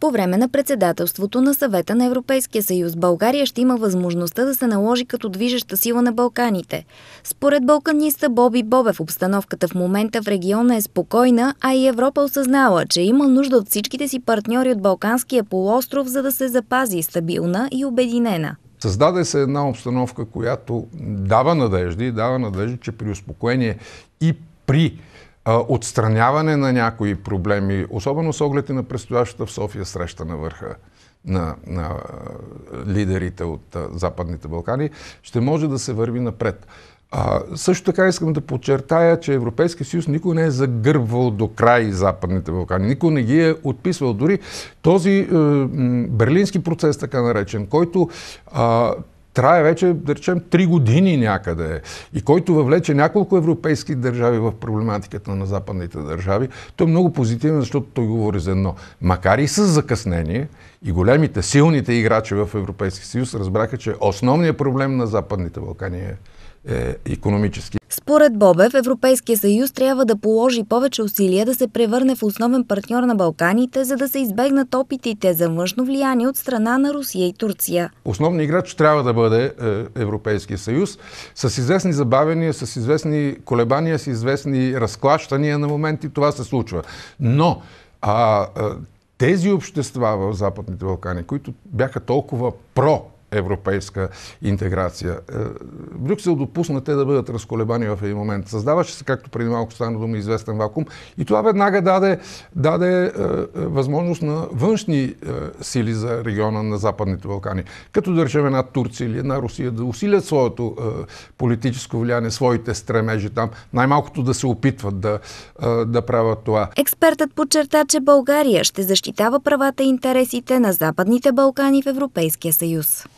По време на председателството на съвета на Европейския съюз България ще има възможността да се наложи като движеща сила на Балканите. Според балканиста Боби Бобев обстановката в момента в региона е спокойна, а и Европа осъзнала, че има нужда от всичките си партньори от Балканския полуостров, за да се запази стабилна и обединена. Създаде се една обстановка, която дава надежди, дава надежда, че при успокоение и при отстраняване на някои проблеми, особено с оглед и на предстоящата в София среща на върха на, на лидерите от Западните Балкани, ще може да се върви напред. А, също така искам да подчертая, че Европейския съюз никой не е загърбвал до край Западните Балкани. Никой не ги е отписвал. Дори този е, берлински процес, така наречен, който е, трае вече, да речем, три години някъде и който въвлече няколко европейски държави в проблематиката на западните държави, той е много позитивен, защото той говори за едно. Макар и с закъснение, и големите, силните играчи в Европейски съюз разбраха, че основният проблем на Западните Балкани е, е економически според Бобев, Европейския съюз трябва да положи повече усилия да се превърне в основен партньор на Балканите, за да се избегнат опитите за външно влияние от страна на Русия и Турция. Основният играч трябва да бъде е, Европейския съюз, с известни забавения, с известни колебания, с известни разклащания на моменти това се случва. Но а, тези общества в Западните Балкани, които бяха толкова про европейска интеграция. Е, Брюксел допусна те да бъдат разколебани в един момент. Създаваше се, както преди малко стана дума, известен вакуум и това веднага даде, даде е, е, възможност на външни сили за региона на Западните Балкани. Като да речем една Турция или една Русия да усилят своето политическо влияние, своите стремежи там, най-малкото да се опитват да, да правят това. Експертът подчерта, че България ще защитава правата и интересите на Западните Балкани в Европейския съюз.